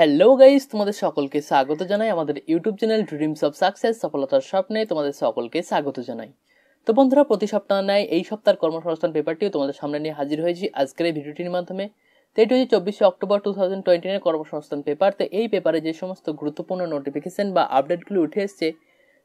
hello guys তোমাদের সকলকে স্বাগত জানাই আমাদের YouTube channel dreams of success সফলতার স্বপ্নে তোমাদের সকলকে স্বাগত জানাই তো বন্ধুরা প্রতি সপ্তাহ নেয় এই সপ্তাহের কর্মসংস্থান পেপারটিও তোমাদের সামনে নিয়ে হাজির হয়েছি আজকের এই ভিডিওটির মাধ্যমে তো এটি হচ্ছে চব্বিশে অক্টোবর টু থাউজেন্ড টোয়েন্টিনের কর্মসংস্থান পেপার তো এই পেপারে যে সমস্ত গুরুত্বপূর্ণ নোটিফিকেশন বা আপডেটগুলো উঠে এসছে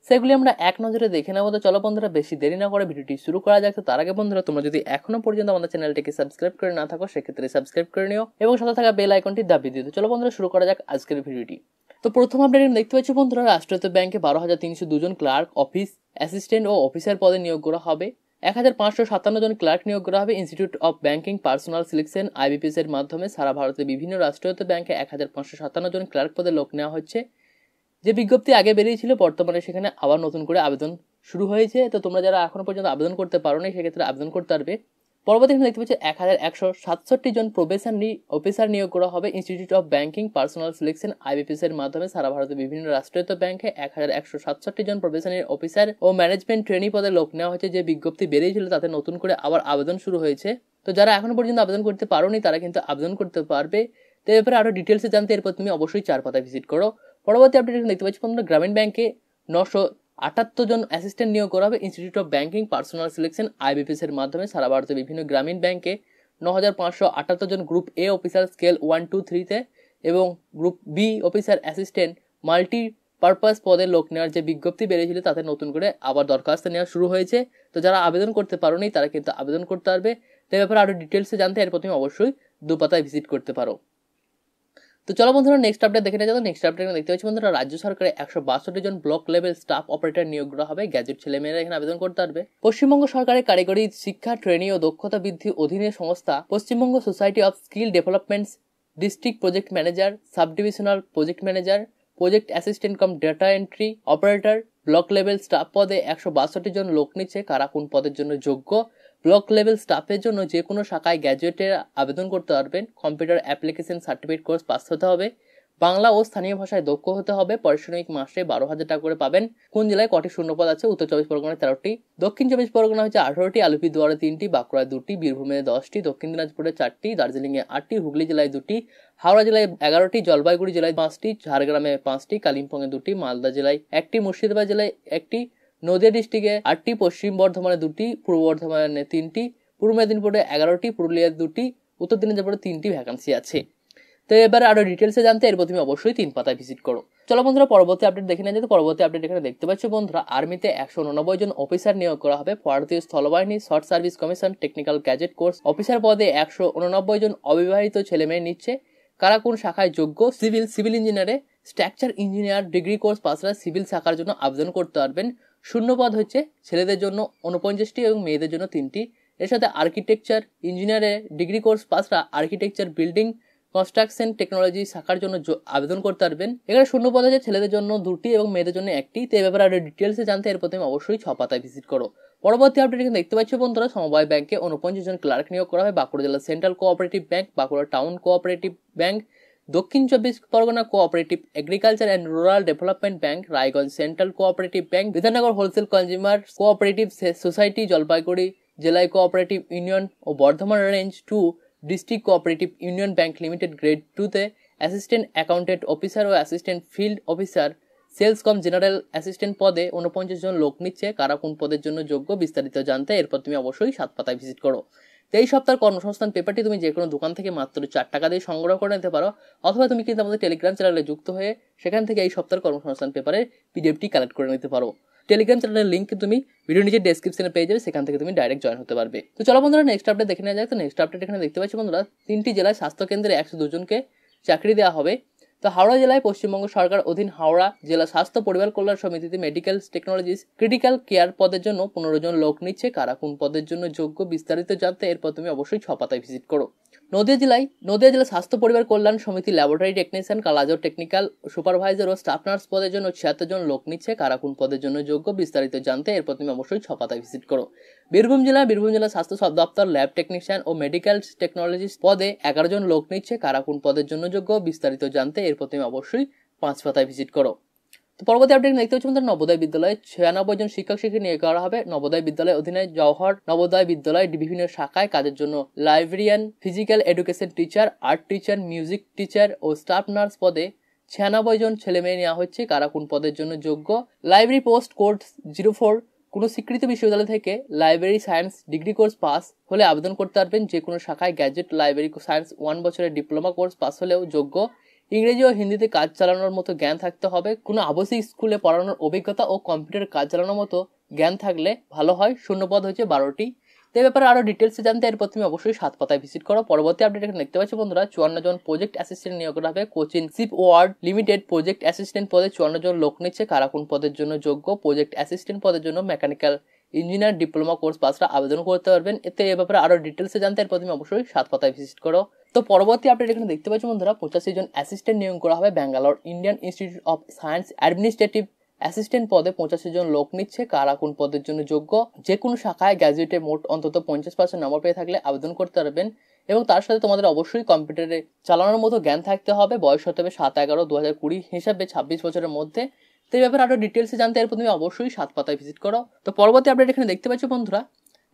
সেগুলি আমরা এক নজরে দেখে নেবো তো চলো বন্ধুরা বেশি দেরি না করে ভিডিওটি শুরু করা যাক তো তার আগে বন্ধুরা তোমরা যদি এখনো পর্যন্ত আমাদের চ্যানেলটিকে সাবস্ক্রাইব করে না থাকো সেক্ষেত্রে সাবস্ক্রাইব করে নিও এবং সাথে থাকা বেল আইকনটি দাবিয়ে দিও তো চলো বন্ধুরা শুরু করা যাক আজকের ভিডিওটি তো প্রথম আপডেট দেখতে পাচ্ছি বন্ধুরা রাষ্ট্রায়ত্ত ব্যাংকে বারো হাজার তিনশো দুজন ক্লার্ক অফিস অ্যাসিস্ট্যান্ট ও অফিসার পদে নিয়োগ করা হবে এক হাজার পাঁচশো সাতান্ন জন ক্লার্ক নিয়োগ করা হবে institute of banking personnel selection IBPS এর মাধ্যমে সারা ভারতের বিভিন্ন রাষ্ট্রায়ত্ত ব্যাংকে এক হাজার পাঁচশো সাতান্ন জন ক্লার্ক পদে লোক নেওয়া হচ্ছে যে বিজ্ঞপ্তি আগে বেরিয়েছিল বর্তমানে সেখানে আবার নতুন করে আবেদন শুরু হয়েছে তো তোমরা যারা এখনও পর্যন্ত আবেদন করতে পারো নি সেক্ষেত্রে আবেদন করতে পারবে পরবর্তী দেখতে পাচ্ছি এক হাজার একশো সাতষট্টি জন প্রবেশন অফিসার নিয়োগ করা হবে institute of banking personnel selection IBPS এর মাধ্যমে সারা ভারতের বিভিন্ন রাষ্ট্রায়ত্ত ব্যাংকে এক হাজার একশো সাতষট্টি জন প্রবেশনের অফিসার ও ম্যানেজমেন্ট ট্রেনি পদে লোক নেওয়া হয়েছে যে বিজ্ঞপ্তি বেরিয়েছিল তাতে নতুন করে আবার আবেদন শুরু হয়েছে তো যারা এখনো পর্যন্ত আবেদন করতে পারোনি তারা কিন্তু আবেদন করতে পারবে তো এ ব্যাপারে আরও ডিটেলসে জানতে এরপর তুমি অবশ্যই চার পাতা ভিজিট করো পরবর্তী আপডেট এখানে দেখতে পাচ্ছি বন্ধুরা গ্রামীণ ব্যাংকে নশো আটাত্তর জন অ্যাসিস্ট্যান্ট নিয়োগ করা হবে institute of banking personnel selection IBPS এর মাধ্যমে সারা ভারতের বিভিন্ন গ্রামীণ ব্যাংকে ন হাজার পাঁচশো আটাত্তর জন group A officer scale one two থ্রিতে এবং group B officer assistant multi purpose পদে লোক নেওয়ার যে বিজ্ঞপ্তি বেরিয়েছিল তাতে নতুন করে আবার দরখাস্ত নেওয়া শুরু হয়েছে তো যারা আবেদন করতে পারোনি তারা কিন্তু আবেদন করতে পারবে তো ব্যাপারে আরও ডিটেলসে জানতে এর প্রথমে অবশ্যই দুপাতায় ভিজিট করতে পারো তো চলো বন্ধুরা নেক্সট আপডেট দেখে নেওয়া যাবে নেক্সট আপডেট দেখতে পাচ্ছি বন্ধুরা রাজ্য সরকারের একশো বাষট্টি জন ব্লক লেভেল স্টাফ অপারেটর নিয়োগ করা হবে গ্যাজেট মেয়েরা এখানে আবেদন করতে পারবে পশ্চিমবঙ্গ সরকারের কারিগরি শিক্ষা ট্রেনিং ও দক্ষতা বৃদ্ধি অধীনে সংস্থা Paschimbanga society of skill developments district project manager sub divisional project manager project assistant cum data entry operator block level staff পদে একশো বাষট্টি জন লোক নিচ্ছে কারা কোন পদের জন্য যোগ্য ব্লক লেভেল স্টাফের জন্য যে কোনো শাখায় গ্র্যাজুয়েটের আবেদন করতে পারবেন computer application certificate course pass হতে হবে বাংলা ও স্থানীয় ভাষায় দক্ষ হতে হবে পারিশ্রমিক মাসে বারো হাজার টাকা করে পাবেন কোন জেলায় কটি শূন্যপদ আছে উত্তর চব্বিশ পরগনায় তেরোটি দক্ষিণ চব্বিশ পরগনা হচ্ছে আঠারোটি আলিপুরদুয়ারে তিনটি বাঁকুড়ায় দুটি বীরভূমে দশটি দক্ষিণ দিনাজপুরে চারটি দার্জিলিংয়ে আটটি হুগলি জেলায় দুটি হাওড়া জেলায় এগারোটি জলপাইগুড়ি জেলায় পাঁচটি ঝাড়গ্রামে পাঁচটি কালিম্পংয়ে দুটি মালদা জেলায় একটি মুর্শিদাবাদ জেলায় একটি নদিয়া ডিস্ট্রিক্টে আটটি পশ্চিম বর্ধমানে দুটি পূর্ব বর্ধমানে তিনটি পূর্ব মেদিনীপুরে এগারোটি পুরুলিয়ার দুটি উত্তর দিনাজপুরে তিনটি ভ্যাকান্সি আছে তো এবার আরও ডিটেলসে জানতে এরপর তুমি অবশ্যই তিন পাতায় ভিজিট করো চলো বন্ধুরা পরবর্তী আপডেট দেখে নেওয়া যেতে পরবর্তী আপডেট এখানে দেখতে পাচ্ছ বন্ধুরা আর্মিতে একশো উননব্বই জন অফিসার নিয়োগ করা হবে ভারতীয় স্থলবাহিনী short service commission technical graduate course officer পদে একশো উননব্বই জন অবিবাহিত ছেলে মেয়ে নিচ্ছে কারা কোন শাখায় যোগ্য সিভিল সিভিল ইঞ্জিনিয়ারে স্ট্রাকচার ইঞ্জিনিয়ার ডিগ্রি কোর্স পাশরা সিভিল শাখার জন্য আবেদন করতে পারবেন শূন্যপদ হচ্ছে ছেলেদের জন্য উনপঞ্চাশটি এবং মেয়েদের জন্য তিনটি এর সাথে আর্কিটেকচার ইঞ্জিনিয়ারে ডিগ্রি কোর্স পাসরা আর্কিটেকচার বিল্ডিং কনস্ট্রাকশন টেকনোলজি শাখার জন্য আবেদন করতে পারবেন এখানে শূন্যপদ আছে ছেলেদের জন্য দুটি এবং মেয়েদের জন্য একটি তো এ ব্যাপারে আরও ডিটেলসে জানতে এর প্রথমে অবশ্যই ছ পাতায় ভিজিট করো পরবর্তী আপডেট এখানে দেখতে পাচ্ছ বন্ধুরা সমবায় ব্যাংকে উনপঞ্চাশ জন ক্লার্ক নিয়োগ করা হয় বাঁকুড়া জেলা central cooperative bank Bankura town cooperative bank Dakshin Chabbish Pargana cooperative agriculture and rural development bank Raiganj central cooperative bank Bidhannagar wholesale consumer cooperative society Jalpaiguri জেলায় কোঅপারেটিভ ইউনিয়ন ও Bardhaman range two district cooperative union bank limited grade টুতে অ্যাসিস্ট্যান্ট অ্যাকাউন্টেন্ট অফিসার ও assistant field officer sales cum general assistant পদে উনপঞ্চাশ জন লোক নিচ্ছে কারা কোন পদের জন্য যোগ্য বিস্তারিত জানতে এরপর তুমি অবশ্যই সাত পাতায় ভিজিট করো তো এই সপ্তাহের কর্মসংস্থান পেপারটি তুমি যে কোনো দোকান থেকে মাত্র চার টাকা দিয়ে সংগ্রহ করে নিতে পারো অথবা তুমি কিন্তু আমাদের টেলিগ্রাম চ্যানেলে যুক্ত হয়ে সেখান থেকে এই সপ্তাহের কর্মসংস্থান পেপারে পিডিএফটি কালেক্ট করে নিতে পারো টেলিগ্রাম চ্যানেলের লিঙ্ক তুমি ভিডিও নিচে ডেসক্রিপশনে পেয়ে যাবে সেখান থেকে তুমি ডাইরেক্ট জয়েন হতে পারবে তো চলো বন্ধুরা নেক্সট আপডেট দেখে নেওয়া যাক তো নেক্সট আপডেট এখানে দেখতে পাচ্ছি বন্ধুরা তিনটি জেলায় স্বাস্থ্য কেন্দ্রে একশো দুজনকে চাকরি দেওয়া হবে তো হাওড়া জেলায় পশ্চিমবঙ্গ সরকার অধীন হাওড়া জেলা স্বাস্থ্য পরিবার কল্যাণ সমিতিতে মেডিকেল টেকনোলজি ক্রিটিক্যাল কেয়ার পদের জন্য পনেরো জন লোক নিচ্ছে কারা কোন পদের জন্য যোগ্য বিস্তারিত জানতে এরপর তুমি অবশ্যই ছপাতায় ভিজিট করো নদিয়া জেলায় নদিয়া জেলা স্বাস্থ্য পরিবার কল্যাণ সমিতি ল্যাবরেটরি টেকনিশিয়ান কালাজর টেকনিক্যাল সুপারভাইজার ও স্টাফ নার্স পদের জন্য ছিয়াত্তর জন লোক নিচ্ছে কারা কোন পদের জন্য যোগ্য বিস্তারিত জানতে এরপর তুমি অবশ্যই ছপাতায় ভিজিট করো বীরভূম জেলা বীরভূম জেলা স্বাস্থ্য সব দপ্তর ল্যাব টেকনিশিয়ান ও মেডিকেল টেকনোলজি পদে এগারো জন লোক নিচ্ছে কারা কোন পদের জন্য যোগ্য বিস্তারিত জানতে এরপর তুমি অবশ্যই পাঁচ পাতায় ভিজিট করো তো পরবর্তী আপডেট দেখতে পাচ্ছি আমাদের নবোদয় বিদ্যালয়ে ছিয়ানব্বই জন শিক্ষক শিক্ষিকা নিয়োগ করা হবে নবোদয় বিদ্যালয়ের অধীনে জওহর নবোদয় বিদ্যালয় বিভিন্ন শাখায় কাজের জন্য librarian physical education teacher art teacher music teacher ও স্টাফ নার্স পদে ছিয়ানব্বই জন ছেলে মেয়ে নেওয়া হচ্ছে কারা কোন পদের জন্য যোগ্য library post code zero four কোনো স্বীকৃত বিশ্ববিদ্যালয় থেকে library science degree course pass হলে আবেদন করতে পারবেন যে কোনো শাখায় গ্যাজেট লাইব্রেরি সায়েন্স ওয়ান বছরের ডিপ্লোমা কোর্স পাস হলেও যোগ্য ইংরেজি ও হিন্দিতে কাজ চালানোর মতো জ্ঞান থাকতে হবে কোনো আবাসিক স্কুলে পড়ানোর অভিজ্ঞতা ও কম্পিউটার কাজ চালানোর মতো জ্ঞান থাকলে ভালো হয় শূন্যপদ হচ্ছে বারোটি তো এই ব্যাপারে আরও ডিটেলসে জানতে এর প্রথমে অবশ্যই সাত পাতায় ভিজিট করো পরবর্তী আপডেট এখানে দেখতে পাচ্ছি বন্ধুরা চুয়ান্ন জন প্রজেক্ট অ্যাসিস্ট্যান্ট নিয়োগ করা হবে Cochin shipyard limited project assistant পদে চুয়ান্ন জন লোক নিচ্ছে কারা কোন পদের জন্য যোগ্য প্রজেক্ট অ্যাসিস্ট্যান্ট পদের জন্য মেকানিক্যাল ইঞ্জিনিয়ার ডিপ্লোমা কোর্স পাসরা আবেদন করতে পারবেন এতে এ ব্যাপারে আরও ডিটেলসে জানতে এর প্রথমে অবশ্যই সাত পাতায় ভিজিট করো তো পরবর্তী আপডেট এখানে দেখতে পাচ্ছি বন্ধুরা পঁচাশি জন অ্যাসিস্ট্যান্ট নিয়োগ করা হবে Bangalore Indian institute of science administrative assistant পদে পঁচাশি জন লোক নিচ্ছে কারা কোন পদের জন্য যোগ্য যে কোনো শাখায় গ্র্যাজুয়েটে মোট অন্তত পঞ্চাশ পার্সেন্ট নম্বর পেয়ে থাকলে আবেদন করতে পারবেন এবং তার সাথে তোমাদের অবশ্যই কম্পিউটারে চালানোর মতো জ্ঞান থাকতে হবে বয়স হতে হবে সাত এগারো দু হাজার কুড়ি হিসাবে ছাব্বিশ বছরের মধ্যে তো এই ব্যাপারে আরও ডিটেলসে জানতে এরপর তুমি অবশ্যই সাত পাতায় ভিজিট করো তো পরবর্তী আপডেট এখানে দেখতে পাচ্ছ বন্ধুরা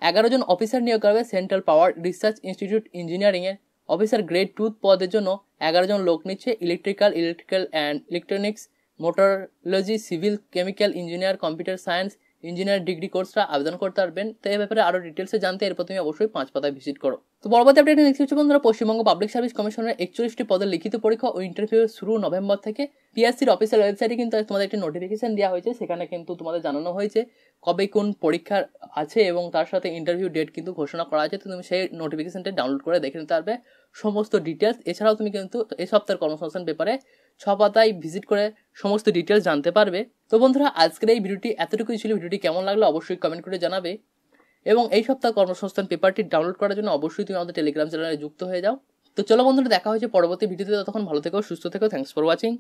এগারো জন অফিসার নিয়োগ করবে সেন্ট্রাল পাওয়ার রিসার্চ ইনস্টিটিউট ইঞ্জিনিয়ারিংয়ের অফিসার গ্রেড টু পদের জন্য এগারো জন লোক নিচ্ছে electrical electrical and electronics metrology civil chemical engineer computer science engineering degree কোর্সটা আবেদন করতে পারবেন তো এই ব্যাপারে আরও ডিটেলসে জানতে এরপর তুমি অবশ্যই পাঁচ পাতায় ভিজিট করো তো পরবর্তী আপডেট দেখতে হচ্ছে বন্ধুরা পশ্চিমবঙ্গ পাবলিক সার্ভিস কমিশনের একচল্লিশটি পদের লিখিত পরীক্ষা ও ইন্টারভিউ শুরু নভেম্বর থেকে পিএসসির অফিসিয়াল ওয়েবসাইটে কিন্তু তোমাদের একটি নোটিফিকেশন দেওয়া হয়েছে সেখানে কিন্তু তোমাদের জানানো হয়েছে কবে কোন পরীক্ষা আছে এবং তার সাথে ইন্টারভিউ ডেট কিন্তু ঘোষণা করা আছে তো তুমি সেই নোটিফিকেশনটা ডাউনলোড করে দেখে নিতে পারবে সমস্ত ডিটেলস এছাড়াও তুমি কিন্তু এই সপ্তাহের কর্মসংস্থান ব্যাপারে ছ পাতায় ভিজিট করে সমস্ত ডিটেলস জানতে পারবে তো বন্ধুরা আজকের এই ভিডিওটি এতটুকুই ছিল ভিডিওটি কেমন লাগলো অবশ্যই কমেন্ট করে জানাবে এবং এই সপ্তাহ কর্মসংস্থান পেপারটি ডাউনলোড করার জন্য অবশ্যই তুমি আমাদের টেলিগ্রাম চ্যানেলে যুক্ত হয়ে যাও তো চলো বন্ধুরা দেখা হয়েছে পরবর্তী ভিডিওতে তখন ভালো থেকো সুস্থ থেকো থ্যাংকস ফর ওয়াচিং